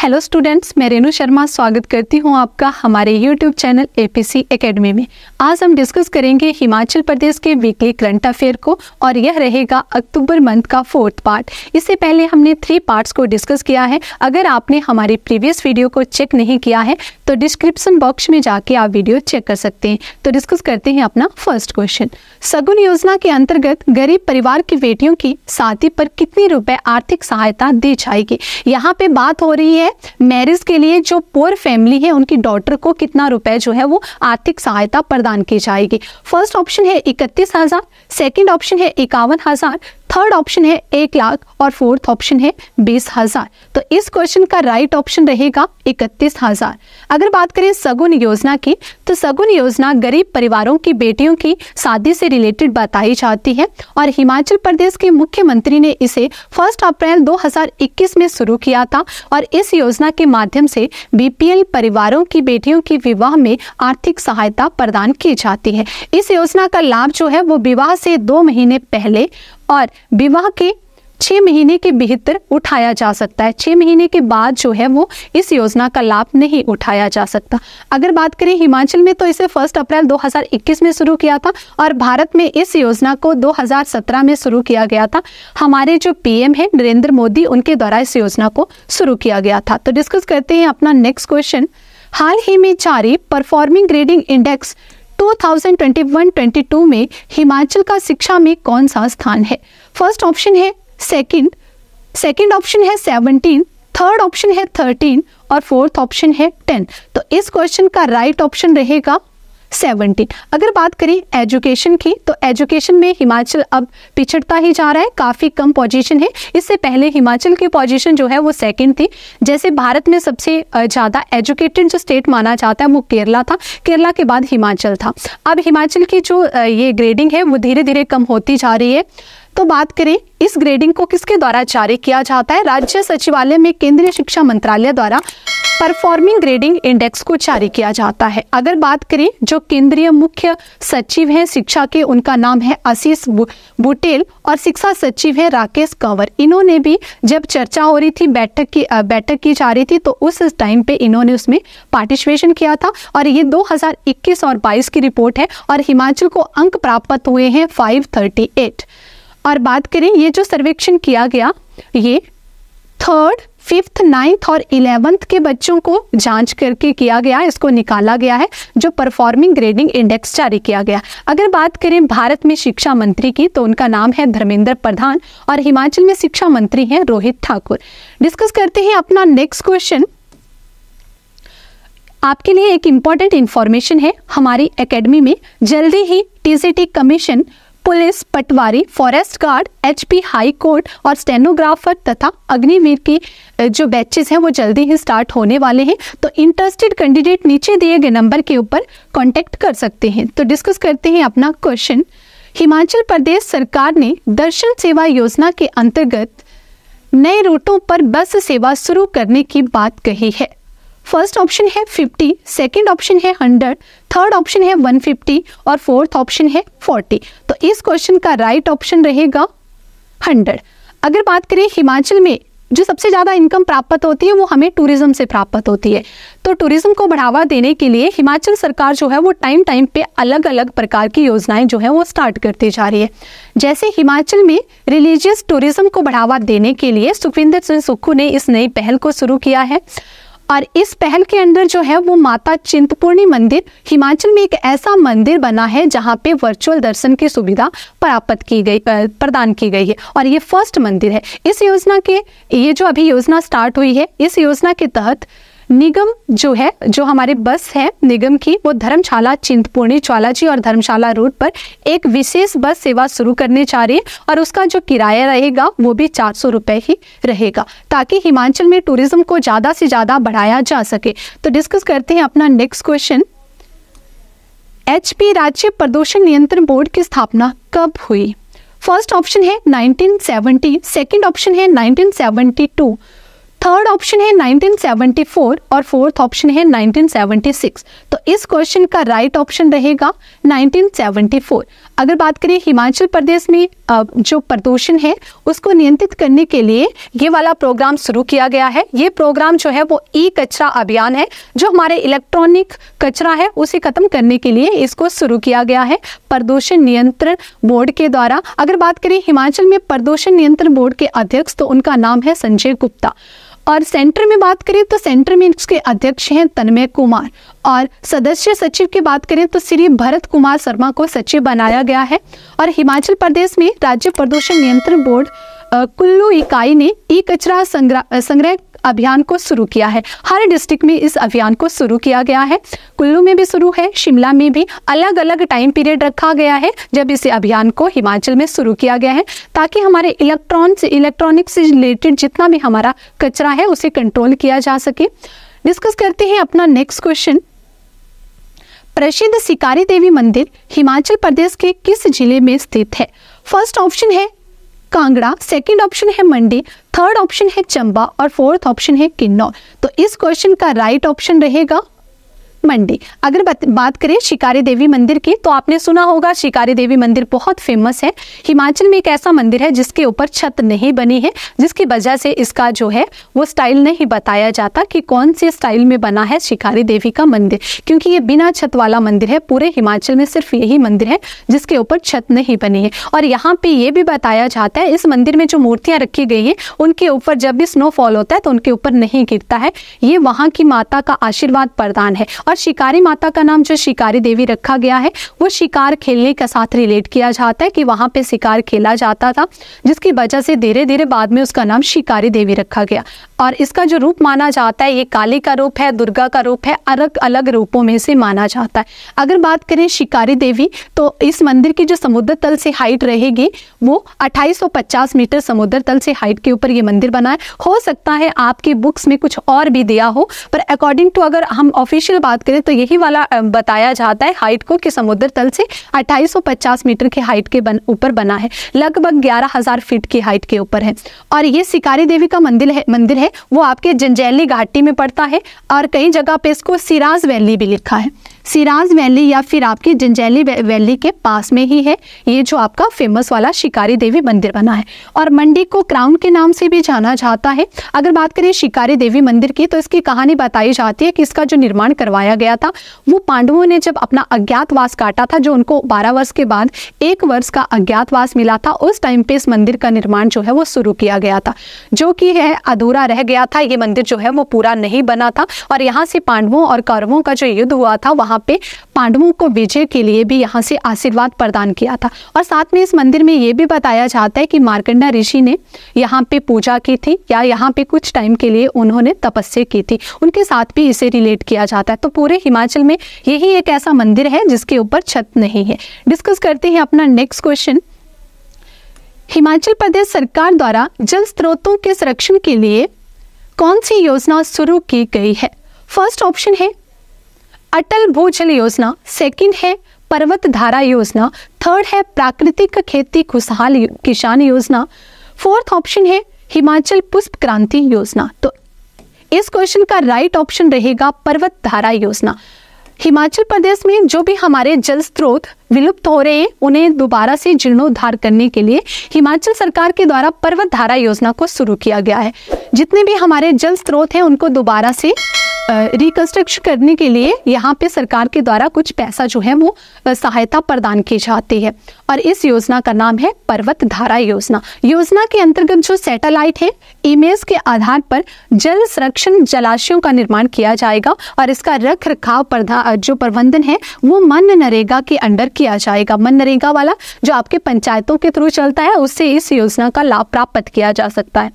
Hello students मैं रेनू शर्मा स्वागत करती हूं आपका हमारे यूट्यूब चैनल एपीसी एकेडमी में आज हम डिस्कस करेंगे हिमाचल प्रदेश के वीकली करंट अफेयर को और यह रहेगा अक्टूबर मंथ का फोर्थ पार्ट इससे पहले हमने थ्री पार्ट्स को डिस्कस किया है अगर आपने हमारी प्रीवियस वीडियो को चेक नहीं किया है तो डिस्क्रिप्सन बॉक्स में जाके आप वीडियो चेक कर सकते हैं तो डिस्कस करते हैं अपना फर्स्ट क्वेश्चन सगुन योजना के अंतर्गत गरीब परिवार की बेटियों की शादी पर कितने रुपए आर्थिक सहायता दी जाएगी यहाँ पे बात हो रही है है मैरिज के लिए जो पुअर फैमिली है उनकी डॉटर को कितना रुपए जो है वो आर्थिक सहायता प्रदान की जाएगी फर्स्ट ऑप्शन है इकतीस हज़ार सेकेंड ऑप्शन है इक्यावन हज़ार थर्ड ऑप्शन है एक लाख और फोर्थ ऑप्शन है बीस हजार तो इस क्वेश्चन का राइट ऑप्शन रहेगा इकतीस हजार अगर बात करें सगुन योजना की तो सगुन योजना गरीब परिवारों की बेटियों की शादी से रिलेटेड बताई जाती है और हिमाचल प्रदेश के मुख्यमंत्री ने इसे फर्स्ट अप्रैल 2021 में शुरू किया था और इस योजना के माध्यम से बीपीएल परिवारों की बेटियों की विवाह में आर्थिक सहायता प्रदान की जाती है इस योजना का लाभ जो है वो विवाह से दो महीने पहले और विवाह के छः महीने के भीतर उठाया जा सकता है छः महीने के बाद जो है वो इस योजना का लाभ नहीं उठाया जा सकता अगर बात करें हिमाचल में तो इसे फर्स्ट अप्रैल 2021 में शुरू किया था और भारत में इस योजना को 2017 में शुरू किया गया था हमारे जो पीएम हैं नरेंद्र मोदी उनके द्वारा इस योजना को शुरू किया गया था तो डिस्कस करते हैं अपना नेक्स्ट क्वेश्चन हाल ही में जारी परफॉर्मिंग ग्रेडिंग इंडेक्स 2021-22 में हिमाचल का शिक्षा में कौन सा स्थान है फर्स्ट ऑप्शन है सेकंड सेकंड ऑप्शन है 17, थर्ड ऑप्शन है 13 और फोर्थ ऑप्शन है 10 तो इस क्वेश्चन का राइट right ऑप्शन रहेगा सेवनटीन अगर बात करें एजुकेशन की तो एजुकेशन में हिमाचल अब पिछड़ता ही जा रहा है काफ़ी कम पोजीशन है इससे पहले हिमाचल की पोजीशन जो है वो सेकंड थी जैसे भारत में सबसे ज़्यादा एजुकेटेड जो स्टेट माना जाता है वो केरला था केरला के बाद हिमाचल था अब हिमाचल की जो ये ग्रेडिंग है वो धीरे धीरे कम होती जा रही है तो बात करें इस ग्रेडिंग को किसके द्वारा जारी किया जाता है राज्य सचिवालय में केंद्रीय शिक्षा मंत्रालय द्वारा परफॉर्मिंग ग्रेडिंग इंडेक्स को जारी किया जाता है अगर बात करें जो केंद्रीय मुख्य सचिव हैं शिक्षा के उनका नाम है आशीष बुटेल और शिक्षा सचिव है राकेश कंवर इन्होंने भी जब चर्चा हो रही थी बैठक की बैठक की जा रही थी तो उस टाइम पे इन्होंने उसमें पार्टिसिपेशन किया था और ये 2021 और 22 की रिपोर्ट है और हिमाचल को अंक प्राप्त हुए हैं फाइव और बात करें ये जो सर्वेक्षण किया गया ये थर्ड फिफ्थ नाइन्थ और इलेवंथ के बच्चों को जांच करके किया गया इसको निकाला गया है जो परफॉर्मिंग ग्रेडिंग इंडेक्स जारी किया गया अगर बात करें भारत में शिक्षा मंत्री की तो उनका नाम है धर्मेंद्र प्रधान और हिमाचल में शिक्षा मंत्री हैं रोहित ठाकुर डिस्कस करते हैं अपना नेक्स्ट क्वेश्चन आपके लिए एक इम्पॉर्टेंट इन्फॉर्मेशन है हमारी एकेडमी में जल्दी ही TCT commission police patwari forest guard HP high court और स्टेनोग्राफर तथा अग्निवीर के जो बैचेस हैं वो जल्दी ही स्टार्ट होने वाले हैं तो इंटरेस्टेड कैंडिडेट नीचे दिए गए नंबर के ऊपर कॉन्टेक्ट कर सकते हैं तो डिस्कस करते हैं अपना क्वेश्चन हिमाचल प्रदेश सरकार ने दर्शन सेवा योजना के अंतर्गत नए रूटों पर बस सेवा शुरू करने की बात कही है फर्स्ट ऑप्शन है 50, सेकंड ऑप्शन है 100, थर्ड ऑप्शन है 150 और फोर्थ ऑप्शन है 40। इस क्वेश्चन का राइट ऑप्शन रहेगा हंड्रेड अगर बात करें हिमाचल में जो सबसे ज़्यादा इनकम प्राप्त होती है वो हमें टूरिज़्म से प्राप्त होती है तो टूरिज़्म को बढ़ावा देने के लिए हिमाचल सरकार जो है वो टाइम टाइम पे अलग अलग प्रकार की योजनाएं जो है वो स्टार्ट करती जा रही है जैसे हिमाचल में रिलीजियस टूरिज़्म को बढ़ावा देने के लिए सुखविंदर सिंह सुक्खू ने इस नई पहल को शुरू किया है और इस पहल के अंदर जो है वो माता चिंतपूर्णी मंदिर हिमाचल में एक ऐसा मंदिर बना है जहाँ पे वर्चुअल दर्शन की सुविधा प्राप्त की गई प्रदान की गई है और ये फर्स्ट मंदिर है इस योजना के ये जो अभी योजना स्टार्ट हुई है इस योजना के तहत निगम जो है जो हमारे बस है निगम की वो धर्मशाला चिंतपूर्णी ज्वालाजी और धर्मशाला रोड पर एक विशेष बस सेवा शुरू करने जा रही है और उसका जो किराया रहेगा वो भी चार सौ रुपए ही रहेगा ताकि हिमाचल में टूरिज्म को ज़्यादा से ज़्यादा बढ़ाया जा सके तो डिस्कस करते हैं अपना नेक्स्ट क्वेश्चन एच राज्य प्रदूषण नियंत्रण बोर्ड की स्थापना कब हुई फर्स्ट ऑप्शन है 1970, सेकंड ऑप्शन है 1972, थर्ड ऑप्शन है 1974 और फोर्थ ऑप्शन है 1976 तो इस क्वेश्चन का राइट ऑप्शन रहेगा 1974 अगर बात करें हिमाचल प्रदेश में जो प्रदूषण है उसको नियंत्रित करने के लिए ये वाला प्रोग्राम शुरू किया गया है ये प्रोग्राम जो है वो ई कचरा अभियान है जो हमारे इलेक्ट्रॉनिक कचरा है उसे खत्म करने के लिए इसको शुरू किया गया है प्रदूषण नियंत्रण बोर्ड के द्वारा अगर बात करें हिमाचल में प्रदूषण नियंत्रण बोर्ड के अध्यक्ष तो उनका नाम है संजय गुप्ता और सेंटर में बात करें तो सेंटर में इसके अध्यक्ष हैं तन्मय कुमार और सदस्य सचिव की बात करें तो श्री भरत कुमार शर्मा को सचिव बनाया गया है और हिमाचल प्रदेश में राज्य प्रदूषण नियंत्रण बोर्ड कुल्लू इकाई ने ई कचरा संग्रह अभियान को शुरू किया है हर डिस्ट्रिक्ट में इस अभियान को शुरू किया गया है कुल्लू में भी शुरू है शिमला में भी अलग अलग टाइम पीरियड रखा गया है जब इस अभियान को हिमाचल में शुरू किया गया है ताकि हमारे इलेक्ट्रॉन से इलेक्ट्रॉनिक से रिलेटेड जितना भी हमारा कचरा है उसे कंट्रोल किया जा सके डिस्कस करते हैं अपना नेक्स्ट क्वेश्चन प्रसिद्ध सिकारी देवी मंदिर हिमाचल प्रदेश के किस जिले में स्थित है फर्स्ट ऑप्शन है कांगड़ा सेकंड ऑप्शन है मंडी थर्ड ऑप्शन है चंबा और फोर्थ ऑप्शन है किन्नौर तो इस क्वेश्चन का राइट ऑप्शन रहेगा मंडी अगर बात करें शिकारी देवी मंदिर की तो आपने सुना होगा शिकारी देवी मंदिर बहुत फेमस है हिमाचल में एक ऐसा मंदिर है जिसके ऊपर छत नहीं बनी है जिसकी वजह से इसका जो है वो स्टाइल नहीं बताया जाता कि कौन से स्टाइल में बना है शिकारी देवी का मंदिर क्योंकि ये बिना छत वाला मंदिर है पूरे हिमाचल में सिर्फ यही मंदिर है जिसके ऊपर छत नहीं बनी है और यहाँ पे ये भी बताया जाता है इस मंदिर में जो मूर्तियाँ रखी गई हैं उनके ऊपर जब भी स्नोफॉल होता है तो उनके ऊपर नहीं गिरता है ये वहाँ की माता का आशीर्वाद प्रदान है और शिकारी माता का नाम जो शिकारी देवी रखा गया है वो शिकार खेलने के साथ रिलेट किया जाता है कि वहाँ पे शिकार खेला जाता था जिसकी वजह से धीरे धीरे बाद में उसका नाम शिकारी देवी रखा गया और इसका जो रूप माना जाता है ये काली का रूप है दुर्गा का रूप है अलग अलग रूपों में से माना जाता है अगर बात करें शिकारी देवी तो इस मंदिर की जो समुद्र तल से हाइट रहेगी वो 2850 मीटर समुद्र तल से हाइट के ऊपर ये मंदिर बना है हो सकता है आपके बुक्स में कुछ और भी दिया हो पर अकॉर्डिंग टू अगर हम ऑफिशियल बात बात करें तो यही वाला बताया जाता है हाइट को कि समुद्र तल से 2850 मीटर की हाइट के बन, ऊपर बना है लगभग 11000 फीट की हाइट के ऊपर है और ये सिकारी देवी का मंदिर है मंदिर है वो आपके जंजैली घाटी में पड़ता है और कई जगह पे इसको सिराज वैली भी लिखा है सिराज वैली या फिर आपकी जंजैली वैली के पास में ही है ये जो आपका फेमस वाला शिकारी देवी मंदिर बना है और मंडी को क्राउन के नाम से भी जाना जाता है अगर बात करें शिकारी देवी मंदिर की तो इसकी कहानी बताई जाती है कि इसका जो निर्माण करवाया गया था वो पांडवों ने जब अपना अज्ञातवास काटा था जो उनको बारह वर्ष के बाद एक वर्ष का अज्ञातवास मिला था उस टाइम पे इस मंदिर का निर्माण जो है वो शुरू किया गया था जो कि है अधूरा रह गया था ये मंदिर जो है वो पूरा नहीं बना था और यहाँ से पांडवों और कौरवों का जो युद्ध हुआ था वहाँ यहाँ पे पांडवों को विजय के लिए भी यहाँ से आशीर्वाद प्रदान किया था और साथ में इस मंदिर में ये भी बताया जाता है कि मार्कंडा ऋषि ने यहाँ पे पूजा की थी या यहाँ पे कुछ टाइम के लिए उन्होंने तपस्या की थी उनके साथ भी इसे रिलेट किया जाता है तो पूरे हिमाचल में यही एक ऐसा मंदिर है जिसके ऊपर छत नहीं है डिस्कस करते हैं अपना नेक्स्ट क्वेश्चन हिमाचल प्रदेश सरकार द्वारा जल स्रोतों के संरक्षण के लिए कौन सी योजना शुरू की गई है फर्स्ट ऑप्शन है अटल भूजल योजना सेकंड है पर्वत धारा योजना थर्ड है प्राकृतिक खेती खुशहाल किसान योजना फोर्थ ऑप्शन है हिमाचल पुष्प क्रांति योजना तो इस क्वेश्चन का राइट ऑप्शन रहेगा पर्वत धारा योजना हिमाचल प्रदेश में जो भी हमारे जल स्रोत विलुप्त हो रहे हैं उन्हें दोबारा से जीर्णोद्धार करने के लिए हिमाचल सरकार के द्वारा पर्वत धारा योजना को शुरू किया गया है जितने भी हमारे जल स्रोत हैं उनको दोबारा से रिकंस्ट्रक्शन करने के लिए यहाँ पे सरकार के द्वारा कुछ पैसा जो है वो सहायता प्रदान की जाती है और इस योजना का नाम है पर्वत धारा योजना योजना के अंतर्गत जो सैटेलाइट है इमेज के आधार पर जल संरक्षण जलाशयों का निर्माण किया जाएगा और इसका रख रखाव जो प्रबंधन है वो मन नरेगा के अंडर किया जाएगा मन नरेगा वाला जो आपके पंचायतों के थ्रू चलता है उससे इस योजना का लाभ प्राप्त किया जा सकता है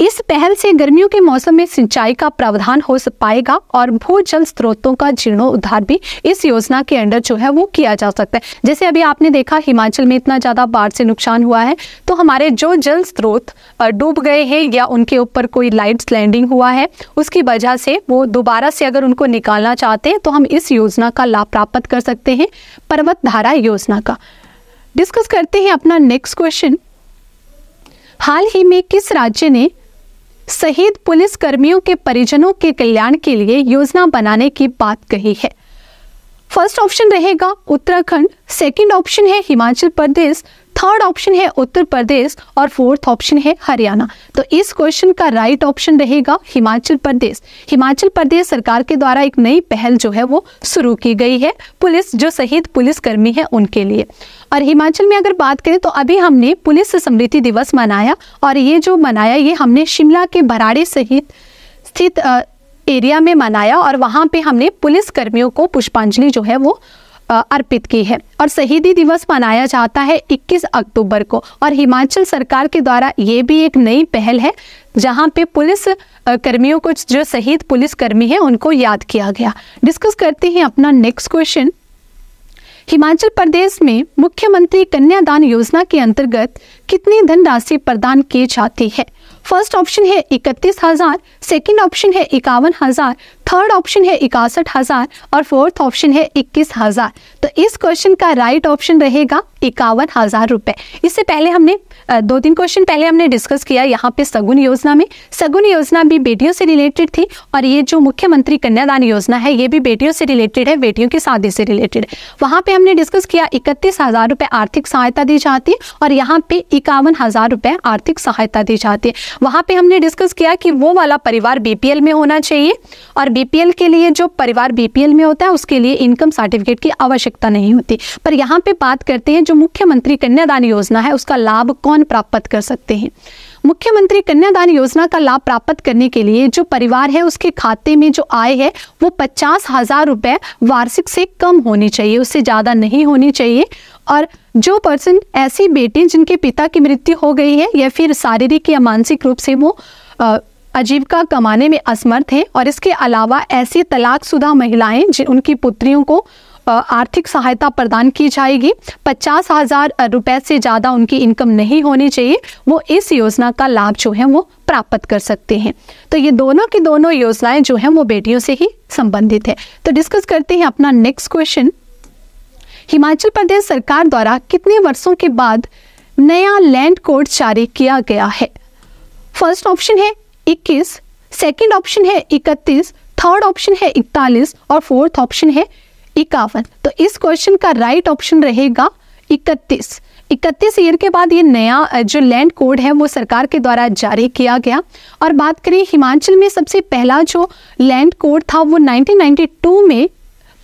इस पहल से गर्मियों के मौसम में सिंचाई का प्रावधान हो पाएगा और भू जल स्रोतों का जीर्णोद्धार भी इस योजना के अंडर जो है वो किया जा सकता है जैसे अभी आपने देखा हिमाचल में इतना ज़्यादा बाढ़ से नुकसान हुआ है तो हमारे जो जल स्रोत डूब गए हैं या उनके ऊपर कोई लाइट लैंडिंग हुआ है उसकी वजह से वो दोबारा से अगर उनको निकालना चाहते हैं तो हम इस योजना का लाभ प्राप्त कर सकते हैं पर्वत धारा योजना का डिस्कस करते हैं अपना नेक्स्ट क्वेश्चन हाल ही में किस राज्य ने शहीद पुलिस कर्मियों के परिजनों के कल्याण के लिए योजना बनाने की बात कही है फर्स्ट ऑप्शन रहेगा उत्तराखंड सेकंड ऑप्शन है हिमाचल प्रदेश थर्ड ऑप्शन है उत्तर प्रदेश और फोर्थ ऑप्शन है हरियाणा तो इस क्वेश्चन का राइट ऑप्शन रहेगा हिमाचल प्रदेश हिमाचल प्रदेश सरकार के द्वारा एक नई पहल जो है वो शुरू की गई है पुलिस जो शहीद पुलिसकर्मी है उनके लिए और हिमाचल में अगर बात करें तो अभी हमने पुलिस स्मृति दिवस मनाया और ये जो मनाया ये हमने शिमला के भराड़े सहित स्थित एरिया में मनाया और वहाँ पे हमने पुलिस कर्मियों को पुष्पांजलि जो है वो अर्पित की है और शहीदी दिवस मनाया जाता है 21 अक्टूबर को और हिमाचल सरकार के द्वारा ये भी एक नई पहल है जहां पे पुलिस कर्मियों को जो शहीद पुलिस कर्मी है उनको याद किया गया डिस्कस करते हैं अपना नेक्स्ट क्वेश्चन हिमाचल प्रदेश में मुख्यमंत्री कन्यादान योजना के अंतर्गत कितनी धनराशि प्रदान की जाती है फर्स्ट ऑप्शन है इकतीस हजार सेकेंड ऑप्शन है इक्यावन हजार थर्ड ऑप्शन है इकसठ हजार और फोर्थ ऑप्शन है इक्कीस हजार तो इस क्वेश्चन का राइट right ऑप्शन रहेगा इक्यावन हजार रुपए इससे पहले हमने दो तीन क्वेश्चन पहले हमने डिस्कस किया यहाँ पे सगुन योजना में सगुन योजना भी बेटियों से रिलेटेड थी और ये जो मुख्यमंत्री कन्यादान योजना है ये भी बेटियों से रिलेटेड है बेटियों की शादी से रिलेटेड है वहाँ पे हमने डिस्कस किया इकतीस हजार रुपये आर्थिक सहायता दी जाती है और यहाँ पे इक्यावन हजार रुपये आर्थिक सहायता दी जाती है वहां पर हमने डिस्कस किया कि वो वाला परिवार बीपीएल में होना चाहिए और बी बीपीएल के लिए जो परिवार बीपीएल में होता है उसके लिए इनकम सर्टिफिकेट की आवश्यकता नहीं होती पर यहाँ पे बात करते हैं जो मुख्यमंत्री कन्यादान योजना है उसका लाभ कौन प्राप्त कर सकते हैं मुख्यमंत्री कन्यादान योजना का लाभ प्राप्त करने के लिए जो परिवार है उसके खाते में जो आय है वो पचास हजार रुपए वार्षिक से कम होनी चाहिए उससे ज़्यादा नहीं होनी चाहिए और जो पर्सन ऐसी बेटी जिनके पिता की मृत्यु हो गई है या फिर शारीरिक या मानसिक रूप से वो आजीविका कमाने में असमर्थ हैं और इसके अलावा ऐसी तलाकशुदा महिलाएं जिन उनकी पुत्रियों को आर्थिक सहायता प्रदान की जाएगी पचास हज़ार रुपए से ज़्यादा उनकी इनकम नहीं होनी चाहिए वो इस योजना का लाभ जो है वो प्राप्त कर सकते हैं तो ये दोनों की दोनों योजनाएं जो है वो बेटियों से ही संबंधित है तो डिस्कस करते हैं अपना नेक्स्ट क्वेश्चन हिमाचल प्रदेश सरकार द्वारा कितने वर्षों के बाद नया लैंड कोड जारी किया गया है फर्स्ट ऑप्शन है इक्कीस सेकेंड ऑप्शन है इकतीस थर्ड ऑप्शन है इकतालीस और फोर्थ ऑप्शन है इक्यावन तो इस क्वेश्चन का राइट right ऑप्शन रहेगा इकतीस इकतीस ईयर के बाद ये नया जो लैंड कोड है वो सरकार के द्वारा जारी किया गया और बात करें हिमाचल में सबसे पहला जो लैंड कोड था वो 1992 में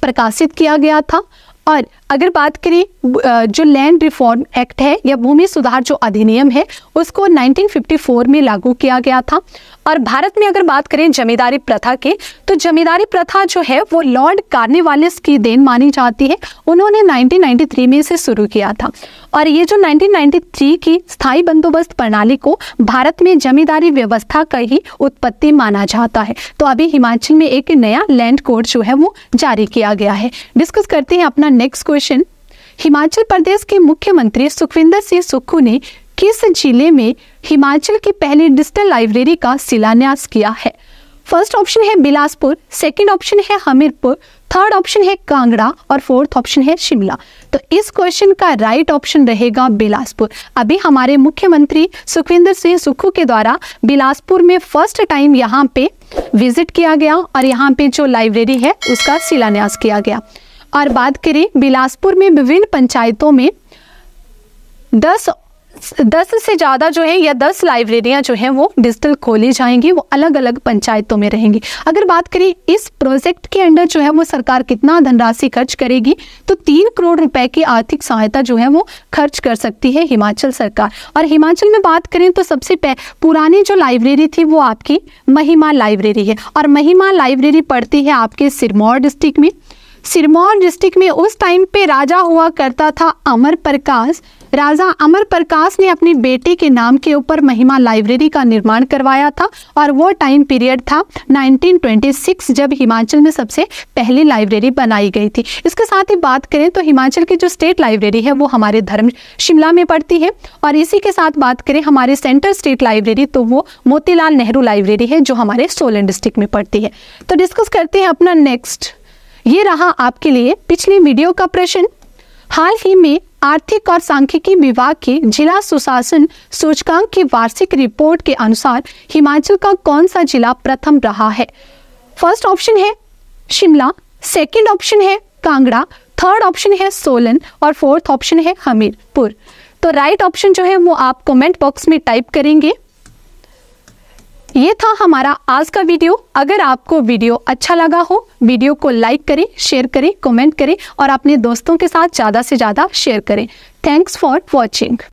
प्रकाशित किया गया था और अगर बात करें जो लैंड रिफॉर्म एक्ट है या भूमि सुधार जो अधिनियम है उसको 1954 में लागू किया गया था और भारत में अगर बात करें जमींदारी प्रथा की तो जमींदारी प्रथा जो है वो लॉर्ड कार्निवालिस की देन मानी जाती है उन्होंने 1993 में इसे शुरू किया था और ये जो 1993 की स्थायी बंदोबस्त प्रणाली को भारत में जमींदारी व्यवस्था का ही उत्पत्ति माना जाता है तो अभी हिमाचल में एक नया लैंड कोड जो है वो जारी किया गया है डिस्कस करते हैं अपना नेक्स्ट क्वेश्चन हिमाचल प्रदेश के मुख्यमंत्री सुखविंदर सिंह सुक्खू ने किस जिले में हिमाचल की पहली डिजिटल लाइब्रेरी का शिलान्यास किया है फर्स्ट ऑप्शन है बिलासपुर सेकंड ऑप्शन है हमीरपुर थर्ड ऑप्शन है कांगड़ा और फोर्थ ऑप्शन है शिमला तो इस क्वेश्चन का राइट ऑप्शन रहेगा बिलासपुर अभी हमारे मुख्यमंत्री सुखविंदर सिंह सुक्खू के द्वारा बिलासपुर में फर्स्ट टाइम यहाँ पे विजिट किया गया और यहाँ पे जो लाइब्रेरी है उसका शिलान्यास किया गया और बात करें बिलासपुर में विभिन्न पंचायतों में दस दस से ज़्यादा जो है या दस लाइब्रेरियाँ जो हैं वो डिजिटल खोली जाएंगी वो अलग अलग पंचायतों में रहेंगी अगर बात करें इस प्रोजेक्ट के अंडर जो है वो सरकार कितना धनराशि खर्च करेगी तो तीन करोड़ रुपए की आर्थिक सहायता जो है वो खर्च कर सकती है हिमाचल सरकार और हिमाचल में बात करें तो सबसे पुरानी जो लाइब्रेरी थी वो आपकी महिमा लाइब्रेरी है और महिमा लाइब्रेरी पड़ती है आपके सिरमौर डिस्ट्रिक्ट में सिरमौर डिस्ट्रिक्ट में उस टाइम पे राजा हुआ करता था अमर प्रकाश राजा अमर प्रकाश ने अपनी बेटी के नाम के ऊपर महिमा लाइब्रेरी का निर्माण करवाया था और वो टाइम पीरियड था 1926 जब हिमाचल में सबसे पहली लाइब्रेरी बनाई गई थी इसके साथ ही बात करें तो हिमाचल की जो स्टेट लाइब्रेरी है वो हमारे धर्म शिमला में पड़ती है और इसी के साथ बात करें हमारे सेंट्रल स्टेट लाइब्रेरी तो वो मोतीलाल नेहरू लाइब्रेरी है जो हमारे सोलन डिस्ट्रिक्ट में पड़ती है तो डिस्कस करते हैं अपना नेक्स्ट ये रहा आपके लिए पिछली वीडियो का प्रश्न हाल ही में आर्थिक और सांख्यिकी विभाग के जिला सुशासन सूचकांक की वार्षिक रिपोर्ट के अनुसार हिमाचल का कौन सा जिला प्रथम रहा है फर्स्ट ऑप्शन है शिमला सेकंड ऑप्शन है कांगड़ा थर्ड ऑप्शन है सोलन और फोर्थ ऑप्शन है हमीरपुर तो राइट right ऑप्शन जो है वो आप कमेंट बॉक्स में टाइप करेंगे ये था हमारा आज का वीडियो अगर आपको वीडियो अच्छा लगा हो वीडियो को लाइक करें शेयर करें कमेंट करें और अपने दोस्तों के साथ ज़्यादा से ज़्यादा शेयर करें थैंक्स फॉर वॉचिंग